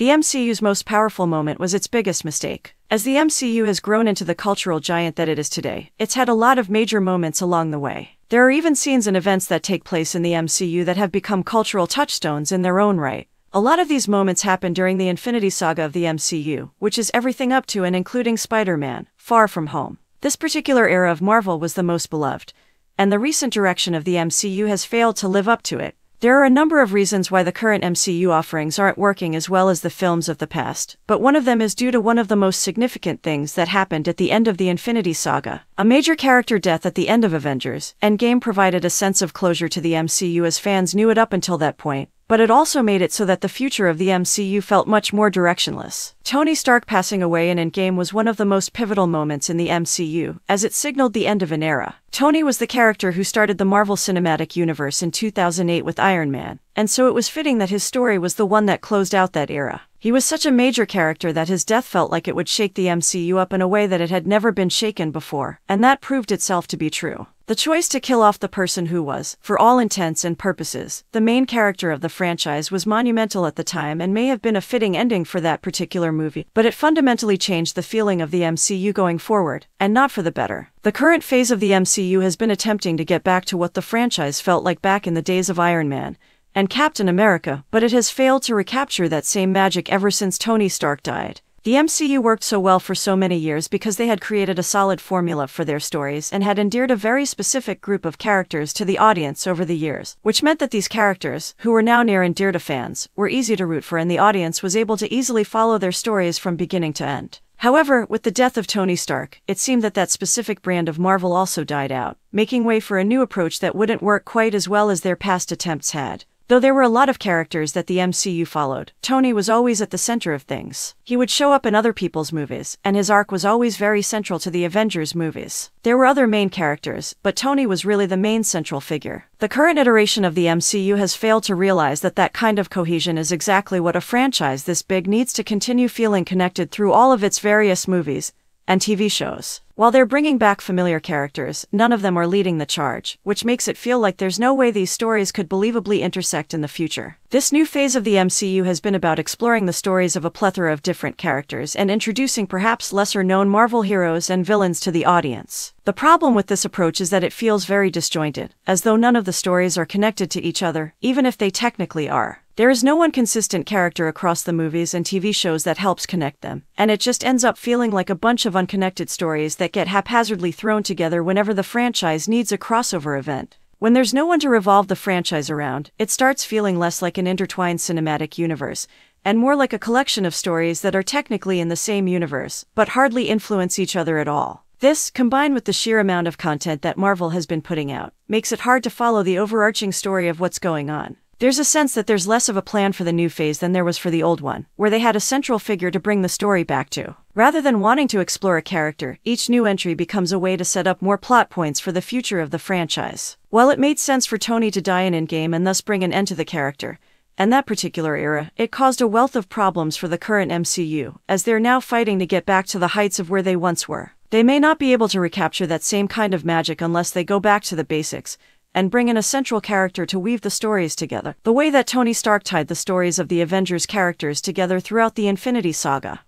The MCU's most powerful moment was its biggest mistake. As the MCU has grown into the cultural giant that it is today, it's had a lot of major moments along the way. There are even scenes and events that take place in the MCU that have become cultural touchstones in their own right. A lot of these moments happen during the Infinity Saga of the MCU, which is everything up to and including Spider-Man, Far From Home. This particular era of Marvel was the most beloved, and the recent direction of the MCU has failed to live up to it. There are a number of reasons why the current MCU offerings aren't working as well as the films of the past, but one of them is due to one of the most significant things that happened at the end of the Infinity Saga. A major character death at the end of Avengers, Endgame provided a sense of closure to the MCU as fans knew it up until that point, but it also made it so that the future of the MCU felt much more directionless. Tony Stark passing away in Endgame was one of the most pivotal moments in the MCU, as it signaled the end of an era. Tony was the character who started the Marvel Cinematic Universe in 2008 with Iron Man, and so it was fitting that his story was the one that closed out that era. He was such a major character that his death felt like it would shake the MCU up in a way that it had never been shaken before, and that proved itself to be true. The choice to kill off the person who was, for all intents and purposes, the main character of the franchise was monumental at the time and may have been a fitting ending for that particular movie, but it fundamentally changed the feeling of the MCU going forward, and not for the better. The current phase of the MCU has been attempting to get back to what the franchise felt like back in the days of Iron Man and Captain America, but it has failed to recapture that same magic ever since Tony Stark died. The MCU worked so well for so many years because they had created a solid formula for their stories and had endeared a very specific group of characters to the audience over the years, which meant that these characters, who were now near and dear to fans, were easy to root for and the audience was able to easily follow their stories from beginning to end. However, with the death of Tony Stark, it seemed that that specific brand of Marvel also died out, making way for a new approach that wouldn't work quite as well as their past attempts had. Though there were a lot of characters that the MCU followed, Tony was always at the center of things. He would show up in other people's movies, and his arc was always very central to the Avengers movies. There were other main characters, but Tony was really the main central figure. The current iteration of the MCU has failed to realize that that kind of cohesion is exactly what a franchise this big needs to continue feeling connected through all of its various movies and TV shows. While they're bringing back familiar characters, none of them are leading the charge, which makes it feel like there's no way these stories could believably intersect in the future. This new phase of the MCU has been about exploring the stories of a plethora of different characters and introducing perhaps lesser-known Marvel heroes and villains to the audience. The problem with this approach is that it feels very disjointed, as though none of the stories are connected to each other, even if they technically are. There is no one consistent character across the movies and TV shows that helps connect them, and it just ends up feeling like a bunch of unconnected stories that get haphazardly thrown together whenever the franchise needs a crossover event. When there's no one to revolve the franchise around, it starts feeling less like an intertwined cinematic universe and more like a collection of stories that are technically in the same universe but hardly influence each other at all. This, combined with the sheer amount of content that Marvel has been putting out, makes it hard to follow the overarching story of what's going on. There's a sense that there's less of a plan for the new phase than there was for the old one, where they had a central figure to bring the story back to. Rather than wanting to explore a character, each new entry becomes a way to set up more plot points for the future of the franchise. While it made sense for Tony to die in Endgame and thus bring an end to the character, and that particular era, it caused a wealth of problems for the current MCU, as they're now fighting to get back to the heights of where they once were. They may not be able to recapture that same kind of magic unless they go back to the basics, and bring in a central character to weave the stories together, the way that Tony Stark tied the stories of the Avengers characters together throughout the Infinity Saga.